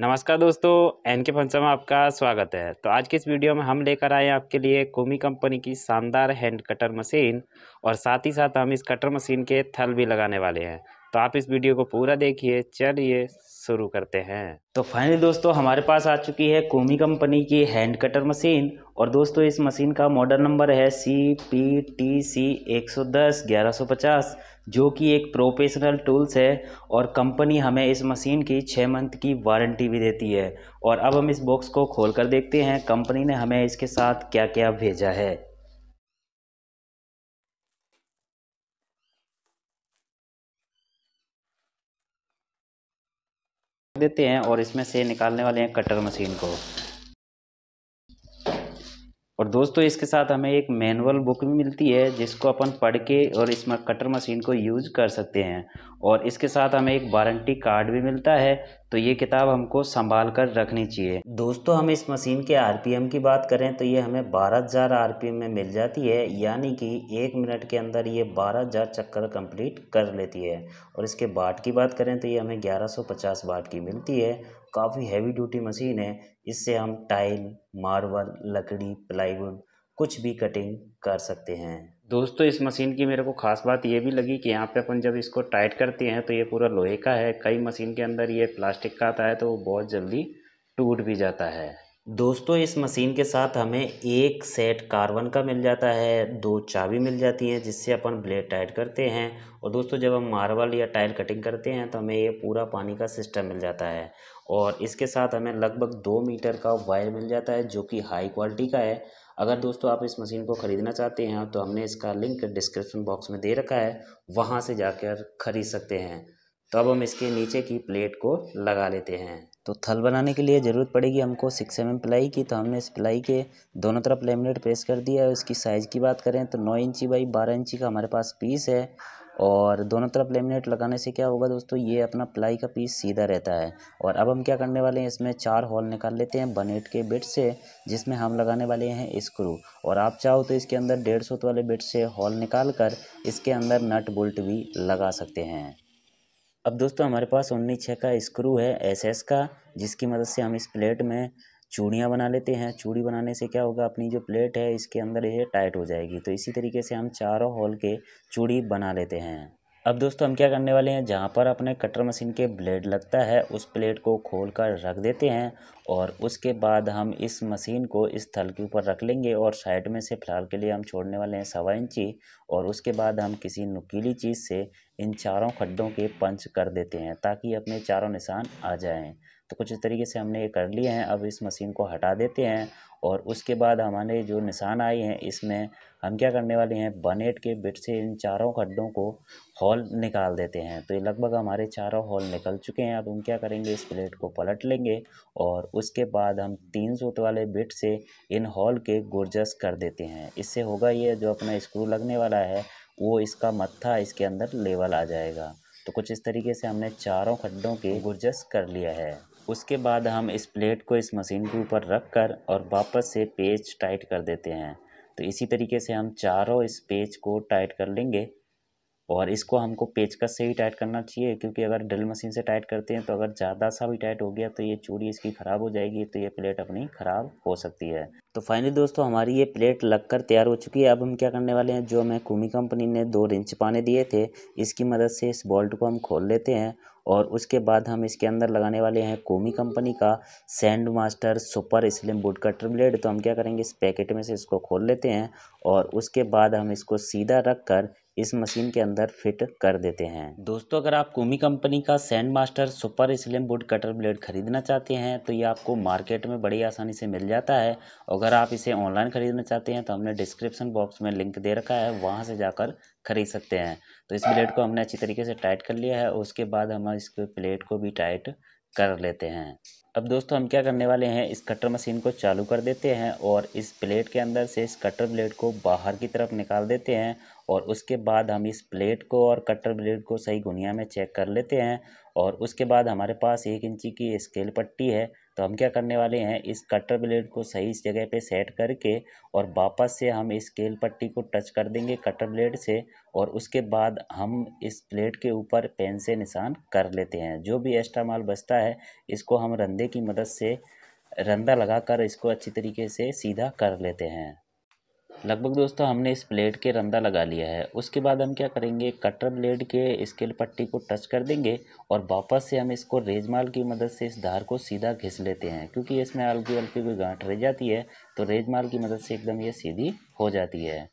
नमस्कार दोस्तों एन के फंक्शन में आपका स्वागत है तो आज के इस वीडियो में हम लेकर आए हैं आपके लिए कोमी कंपनी की शानदार हैंड कटर मशीन और साथ ही साथ हम इस कटर मशीन के थल भी लगाने वाले हैं तो आप इस वीडियो को पूरा देखिए चलिए शुरू करते हैं तो फाइनली दोस्तों हमारे पास आ चुकी है कोमी कंपनी की हैंड कटर मशीन और दोस्तों इस मशीन का मॉडल नंबर है सी पी टी सी एक सौ दस ग्यारह सौ पचास जो कि एक प्रोफेशनल टूल्स है और कंपनी हमें इस मशीन की छः मंथ की वारंटी भी देती है और अब हम इस बॉक्स को खोल कर देखते हैं कंपनी ने हमें इसके साथ क्या क्या भेजा है देते हैं और इसमें से निकालने वाले हैं कटर मशीन को और दोस्तों इसके साथ हमें एक मैनुअल बुक भी मिलती है जिसको अपन पढ़ के और इसमें कटर मशीन को यूज कर सकते हैं और इसके साथ हमें एक वारंटी कार्ड भी मिलता है तो ये किताब हमको संभाल कर रखनी चाहिए दोस्तों हम इस मशीन के आर की बात करें तो ये हमें 12000 हज़ार में मिल जाती है यानी कि एक मिनट के अंदर ये 12000 चक्कर कंप्लीट कर लेती है और इसके बाट की बात करें तो ये हमें 1150 बाट की मिलती है काफ़ी हैवी ड्यूटी मशीन है इससे हम टाइल मार्बल लकड़ी प्लाईवुड कुछ भी कटिंग कर सकते हैं दोस्तों इस मशीन की मेरे को खास बात ये भी लगी कि यहाँ पे अपन जब इसको टाइट करते हैं तो ये पूरा लोहे का है कई मशीन के अंदर ये प्लास्टिक का आता है तो वो बहुत जल्दी टूट भी जाता है दोस्तों इस मशीन के साथ हमें एक सेट कार्बन का मिल जाता है दो चाबी मिल जाती हैं जिससे अपन ब्लेड टाइट करते हैं और दोस्तों जब हम मार्बल या टाइल कटिंग करते हैं तो हमें ये पूरा पानी का सिस्टम मिल जाता है और इसके साथ हमें लगभग दो मीटर का वायर मिल जाता है जो कि हाई क्वालिटी का है अगर दोस्तों आप इस मशीन को ख़रीदना चाहते हैं तो हमने इसका लिंक डिस्क्रिप्शन बॉक्स में दे रखा है वहाँ से जाकर ख़रीद सकते हैं तो अब हम इसके नीचे की प्लेट को लगा लेते हैं तो थल बनाने के लिए ज़रूरत पड़ेगी हमको सिक्स एम प्लाई की तो हमने इस प्लाई के दोनों तरफ लेमिनेट प्रेस कर दिया है उसकी साइज़ की बात करें तो नौ इंची बाई बारह इंची का हमारे पास पीस है और दोनों तरफ लेमिनेट लगाने से क्या होगा दोस्तों ये अपना प्लाई का पीस सीधा रहता है और अब हम क्या करने वाले हैं इसमें चार हॉल निकाल लेते हैं वन एट के बिट से जिसमें हम लगाने वाले हैं स्क्रू और आप चाहो तो इसके अंदर डेढ़ सौ वाले बिट से हॉल निकाल कर इसके अंदर नट बोल्ट भी लगा सकते हैं अब दोस्तों हमारे पास उन्नीस छः का स्क्रू है एस एस का जिसकी मदद से हम इस प्लेट में चूड़ियाँ बना लेते हैं चूड़ी बनाने से क्या होगा अपनी जो प्लेट है इसके अंदर ये टाइट हो जाएगी तो इसी तरीके से हम चारों हॉल के चूड़ी बना लेते हैं अब दोस्तों हम क्या करने वाले हैं जहाँ पर अपने कटर मशीन के ब्लेड लगता है उस प्लेट को खोल कर रख देते हैं और उसके बाद हम इस मशीन को इस थल के ऊपर रख लेंगे और साइड में से फिलहाल के लिए हम छोड़ने वाले हैं सवा इंची और उसके बाद हम किसी नुकीली चीज़ से इन चारों खड्डों के पंच कर देते हैं ताकि अपने चारों निशान आ जाएँ तो कुछ इस तरीके से हमने ये कर लिए हैं अब इस मशीन को हटा देते हैं और उसके बाद हमारे जो निशान आए हैं इसमें हम क्या करने वाले हैं बनेट के बिट से इन चारों खड्डों को हॉल निकाल देते हैं तो ये लगभग हमारे चारों हॉल निकल चुके हैं अब हम क्या करेंगे इस प्लेट को पलट लेंगे और उसके बाद हम तीन सूत वाले बिट से इन हॉल के गुरजस कर देते हैं इससे होगा ये जो अपना स्क्रू लगने वाला है वो इसका मत्था इसके अंदर लेवल आ जाएगा तो कुछ इस तरीके से हमने चारों खड्डों के गुरजस कर लिया है उसके बाद हम इस प्लेट को इस मशीन के ऊपर रख कर और वापस से पेज टाइट कर देते हैं तो इसी तरीके से हम चारों इस पेज को टाइट कर लेंगे और इसको हमको पेचकस से ही टाइट करना चाहिए क्योंकि अगर ड्रिल मशीन से टाइट करते हैं तो अगर ज़्यादा सा भी टाइट हो गया तो ये चूड़ी इसकी ख़राब हो जाएगी तो ये प्लेट अपनी ख़राब हो सकती है तो फाइनली दोस्तों हमारी ये प्लेट लगकर तैयार हो चुकी है अब हम क्या करने वाले हैं जो हमें कुमी कंपनी ने दो रिंच पाने दिए थे इसकी मदद से इस बोल्ट को हम खोल लेते हैं और उसके बाद हम इसके अंदर लगाने वाले हैं कोमी कंपनी का sand master super slim wood cutter blade तो हम क्या करेंगे इस पैकेट में से इसको खोल लेते हैं और उसके बाद हम इसको सीधा रख कर इस मशीन के अंदर फिट कर देते हैं दोस्तों अगर आप कोमी कंपनी का sand master super slim wood cutter blade खरीदना चाहते हैं तो ये आपको मार्केट में बड़ी आसानी से मिल जाता है अगर आप इसे ऑनलाइन खरीदना चाहते हैं तो हमने डिस्क्रिप्शन बॉक्स में लिंक दे रखा है वहाँ से जाकर खरीद सकते हैं तो इस ब्लेड को हमने अच्छी तरीके से टाइट कर लिया है उसके बाद हम इस प्लेट को भी टाइट कर लेते हैं अब दोस्तों हम क्या करने वाले हैं इस कटर मशीन को चालू कर देते हैं और इस प्लेट के अंदर से इस कटर ब्लेड को बाहर की तरफ निकाल देते हैं और उसके बाद हम इस प्लेट को और कटर ब्लेड को सही गुनिया में चेक कर लेते हैं और उसके बाद हमारे पास एक इंची की स्केल पट्टी है तो हम क्या करने वाले हैं इस कटर ब्लेड को सही जगह पे सेट करके और वापस से हम इस स्केल पट्टी को टच कर देंगे कटर ब्लेड से और उसके बाद हम इस प्लेट के ऊपर पेन से निशान कर लेते हैं जो भी एक्स्ट्रा माल बचता है इसको हम रंधे की मदद से रंधा लगाकर इसको अच्छी तरीके से सीधा कर लेते हैं लगभग दोस्तों हमने इस ब्लेड के रंधा लगा लिया है उसके बाद हम क्या करेंगे कटर ब्लेड के स्केल पट्टी को टच कर देंगे और वापस से हम इसको रेजमाल की मदद से इस धार को सीधा घिस लेते हैं क्योंकि इसमें हल्की हल्की कोई गांठ रह जाती है तो रेजमाल की मदद से एकदम ये सीधी हो जाती है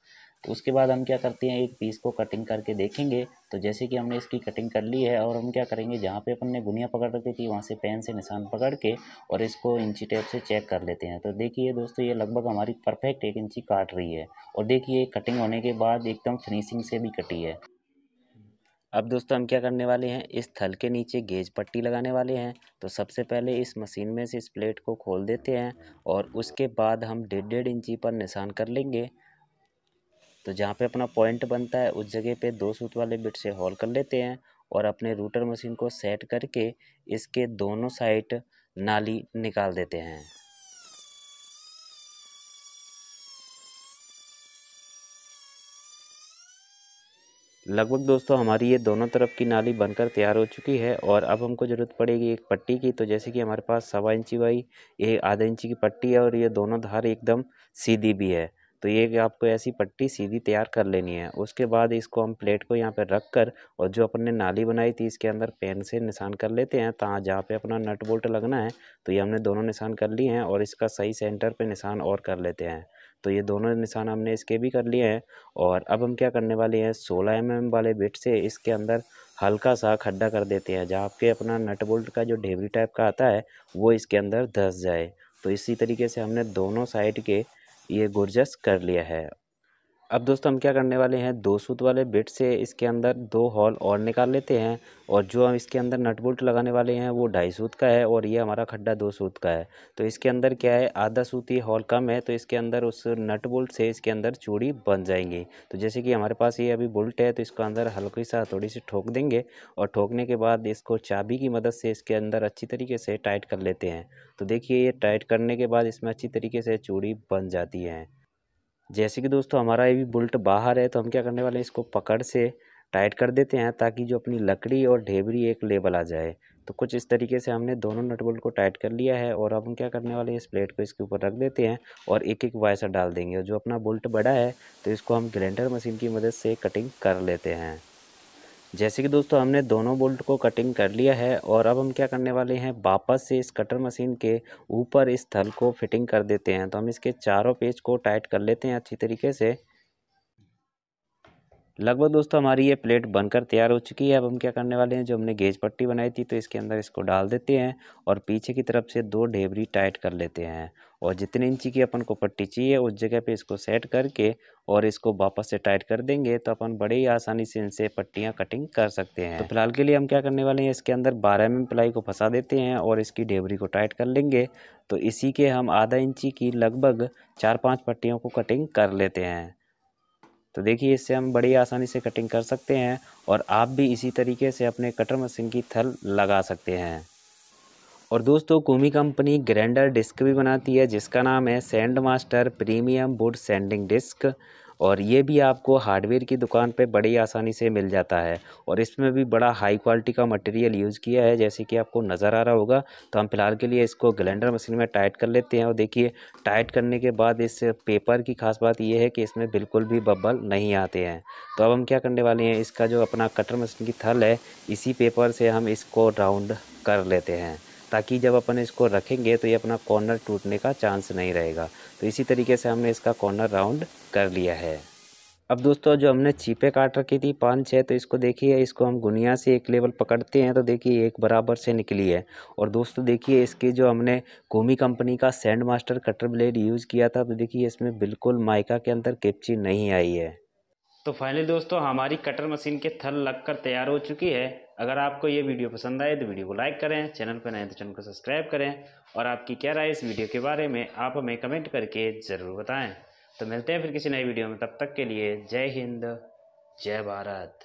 तो उसके बाद हम क्या करते हैं एक पीस को कटिंग करके देखेंगे तो जैसे कि हमने इसकी कटिंग कर ली है और हम क्या करेंगे जहाँ पे अपन ने गुनिया पकड़ रखी थी वहाँ से पेन से निशान पकड़ के और इसको इंची टेप से चेक कर लेते हैं तो देखिए दोस्तों ये लगभग हमारी परफेक्ट एक इंची काट रही है और देखिए कटिंग होने के बाद एकदम फिनिशिंग से भी कटी है अब दोस्तों हम क्या करने वाले हैं इस थल के नीचे गेज पट्टी लगाने वाले हैं तो सबसे पहले इस मशीन में से इस प्लेट को खोल देते हैं और उसके बाद हम डेढ़ डेढ़ इंची पर निशान कर लेंगे तो जहाँ पे अपना पॉइंट बनता है उस जगह पे दो सूत वाले बिट से हॉल कर लेते हैं और अपने रूटर मशीन को सेट करके इसके दोनों साइड नाली निकाल देते हैं लगभग दोस्तों हमारी ये दोनों तरफ की नाली बनकर तैयार हो चुकी है और अब हमको ज़रूरत पड़ेगी एक पट्टी की तो जैसे कि हमारे पास सवा इंची वाई ये आधा इंची की पट्टी है और ये दोनों धार एकदम सीधी भी है तो ये आपको ऐसी पट्टी सीधी तैयार कर लेनी है उसके बाद इसको हम प्लेट को यहाँ पर रख कर और जो अपन ने नाली बनाई थी इसके अंदर पेन से निशान कर लेते हैं तहाँ जहाँ पे अपना नट बोल्ट लगना है तो ये हमने दोनों निशान कर लिए हैं और इसका सही सेंटर पे निशान और कर लेते हैं तो ये दोनों निशान हमने इसके भी कर लिए हैं और अब हम क्या करने वाले हैं सोलह एम mm वाले बिट से इसके अंदर हल्का सा खड्डा कर देते हैं जहाँ आपके अपना नट बोल्ट का जो ढेबरी टाइप का आता है वो इसके अंदर धस जाए तो इसी तरीके से हमने दोनों साइड के ये गुर्जस कर लिया है अब दोस्तों हम क्या करने वाले हैं दो सूत वाले बिट से इसके अंदर दो हॉल और निकाल लेते हैं और जो हम इसके अंदर नट बोल्ट लगाने वाले हैं वो ढाई सूत का है और ये हमारा खड्डा दो सूत का है तो इसके अंदर क्या है आधा सूत ये हॉल कम है तो इसके अंदर उस नट बोल्ट से इसके अंदर चूड़ी बन जाएंगी तो जैसे कि हमारे पास ये अभी बोल्ट है तो इसको अंदर हल्की सा थोड़ी सी ठोक देंगे और ठोकने के बाद इसको चाबी की मदद से इसके अंदर अच्छी तरीके से टाइट कर लेते हैं तो देखिए ये टाइट करने के बाद इसमें अच्छी तरीके से चूड़ी बन जाती है जैसे कि दोस्तों हमारा ये भी बुलट बाहर है तो हम क्या करने वाले हैं इसको पकड़ से टाइट कर देते हैं ताकि जो अपनी लकड़ी और ढेबरी एक लेबल आ जाए तो कुछ इस तरीके से हमने दोनों नट बोल्ट को टाइट कर लिया है और अब हम क्या करने वाले हैं इस प्लेट को इसके ऊपर रख देते हैं और एक एक वायसर डाल देंगे और जो अपना बोल्ट बड़ा है तो इसको हम ग्रेंडर मशीन की मदद से कटिंग कर लेते हैं जैसे कि दोस्तों हमने दोनों बोल्ट को कटिंग कर लिया है और अब हम क्या करने वाले हैं वापस से इस कटर मशीन के ऊपर इस थल को फिटिंग कर देते हैं तो हम इसके चारों पेज को टाइट कर लेते हैं अच्छी तरीके से लगभग दोस्तों हमारी ये प्लेट बनकर तैयार हो चुकी है अब हम क्या करने वाले हैं जो हमने गेज पट्टी बनाई थी तो इसके अंदर इसको डाल देते हैं और पीछे की तरफ से दो ढेबरी टाइट कर लेते हैं और जितने इंची की अपन को पट्टी चाहिए उस जगह पे इसको सेट करके और इसको वापस से टाइट कर देंगे तो अपन बड़े ही आसानी से इनसे पट्टियाँ कटिंग कर सकते हैं तो फिलहाल के लिए हम क्या करने वाले हैं इसके अंदर बारह एम प्लाई को फंसा देते हैं और इसकी ढेबरी को टाइट कर लेंगे तो इसी के हम आधा इंची की लगभग चार पाँच पट्टियों को कटिंग कर लेते हैं तो देखिए इससे हम बड़ी आसानी से कटिंग कर सकते हैं और आप भी इसी तरीके से अपने कटर मशीन की थल लगा सकते हैं और दोस्तों कोमी कंपनी ग्रैंडर डिस्क भी बनाती है जिसका नाम है sand master premium wood sanding disc और ये भी आपको हार्डवेयर की दुकान पे बड़ी आसानी से मिल जाता है और इसमें भी बड़ा हाई क्वालिटी का मटेरियल यूज़ किया है जैसे कि आपको नज़र आ रहा होगा तो हम फिलहाल के लिए इसको ग्लैंडर मशीन में टाइट कर लेते हैं और देखिए टाइट करने के बाद इस पेपर की खास बात यह है कि इसमें बिल्कुल भी बबल नहीं आते हैं तो अब हम क्या करने वाले हैं इसका जो अपना कटर मशीन की थल है इसी पेपर से हम इसको राउंड कर लेते हैं ताकि जब अपन इसको रखेंगे तो ये अपना कॉर्नर टूटने का चांस नहीं रहेगा तो इसी तरीके से हमने इसका कॉर्नर राउंड कर लिया है अब दोस्तों जो हमने चीपे काट रखी थी पाँच छः तो इसको देखिए इसको हम गुनिया से एक लेवल पकड़ते हैं तो देखिए एक बराबर से निकली है और दोस्तों देखिए इसकी जो हमने कोमी कंपनी का sand master cutter blade use किया था तो देखिए इसमें बिल्कुल माइका के अंदर केपची नहीं आई है तो फाइनली दोस्तों हमारी कटर मशीन के थल लगकर तैयार हो चुकी है अगर आपको ये वीडियो पसंद आए तो वीडियो को लाइक करें चैनल पर नए तो चैनल को सब्सक्राइब करें और आपकी क्या राय इस वीडियो के बारे में आप हमें कमेंट करके ज़रूर बताएं तो मिलते हैं फिर किसी नए वीडियो में तब तक के लिए जय हिंद जय भारत